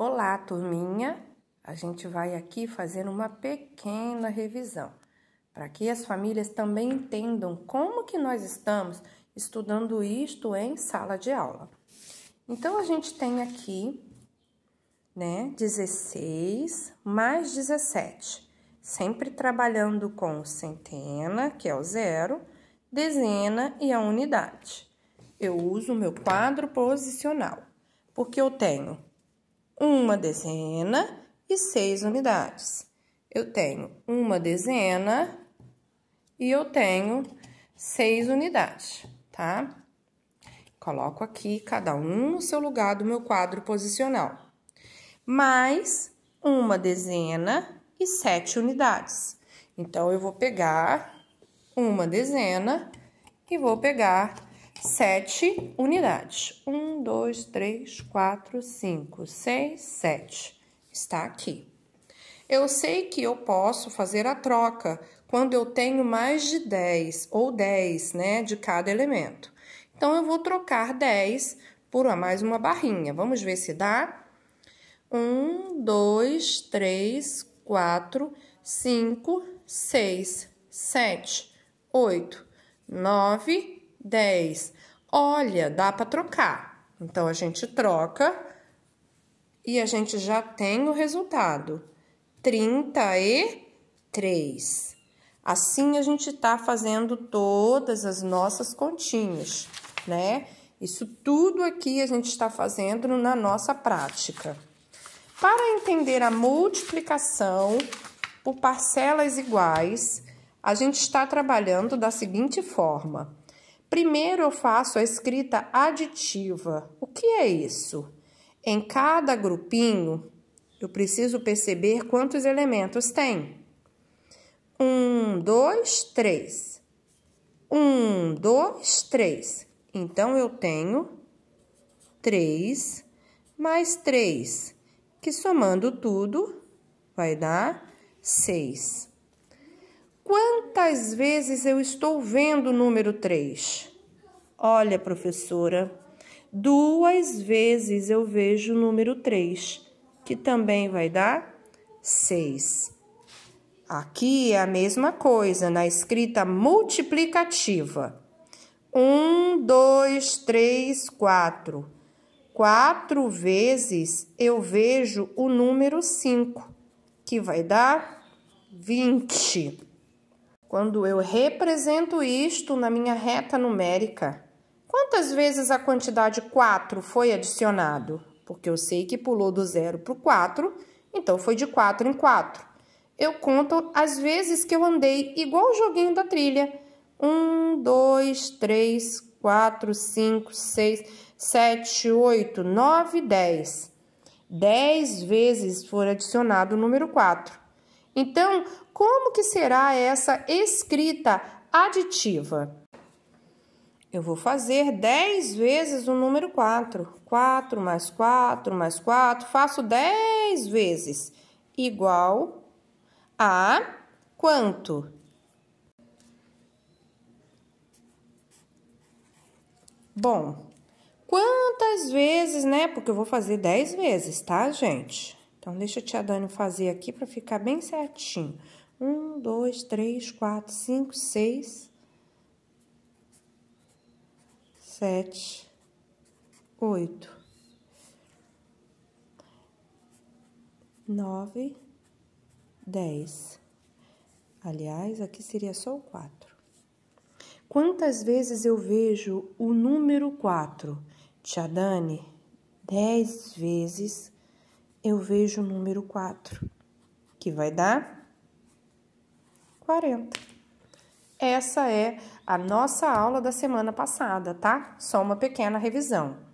Olá, turminha! A gente vai aqui fazer uma pequena revisão, para que as famílias também entendam como que nós estamos estudando isto em sala de aula. Então, a gente tem aqui, né, 16 mais 17, sempre trabalhando com centena, que é o zero, dezena e a unidade. Eu uso o meu quadro posicional, porque eu tenho uma dezena e seis unidades. Eu tenho uma dezena e eu tenho seis unidades, tá? Coloco aqui cada um no seu lugar do meu quadro posicional. Mais uma dezena e sete unidades. Então, eu vou pegar uma dezena e vou pegar sete unidades. Um, dois, três, quatro, cinco, seis, sete. Está aqui. Eu sei que eu posso fazer a troca quando eu tenho mais de 10 ou 10, né, de cada elemento. Então, eu vou trocar 10 por mais uma barrinha. Vamos ver se dá? 1, 2, 3, 4, 5, 6, 7, 8, 9, 10. Olha, dá para trocar. Então, a gente troca e a gente já tem o resultado. 33. Assim, a gente está fazendo todas as nossas continhas, né? Isso tudo aqui a gente está fazendo na nossa prática. Para entender a multiplicação por parcelas iguais, a gente está trabalhando da seguinte forma. Primeiro eu faço a escrita aditiva. O que é isso? Em cada grupinho, eu preciso perceber quantos elementos tem. Um, dois, três. Um, dois, três. Então, eu tenho três mais três, que somando tudo vai dar seis. Quantas vezes eu estou vendo o número 3? Olha, professora, duas vezes eu vejo o número 3, que também vai dar 6. Aqui é a mesma coisa na escrita multiplicativa. 1, 2, 3, 4. Quatro vezes eu vejo o número 5, que vai dar 20. Quando eu represento isto na minha reta numérica, quantas vezes a quantidade 4 foi adicionado? Porque eu sei que pulou do 0 para o 4, então foi de 4 em 4. Eu conto as vezes que eu andei igual o joguinho da trilha. 1, 2, 3, 4, 5, 6, 7, 8, 9, 10. 10 vezes foi adicionado o número 4. Então, como que será essa escrita aditiva? Eu vou fazer 10 vezes o número 4. 4 mais 4 mais 4, faço 10 vezes, igual a quanto? Bom, quantas vezes, né? Porque eu vou fazer 10 vezes, tá, gente? Então, deixa a tia Dani fazer aqui para ficar bem certinho. Um, dois, três, quatro, cinco, seis, sete, oito, nove, dez. Aliás, aqui seria só o quatro. Quantas vezes eu vejo o número quatro? Tia Dani, dez vezes eu vejo o número 4, que vai dar 40. Essa é a nossa aula da semana passada, tá? Só uma pequena revisão.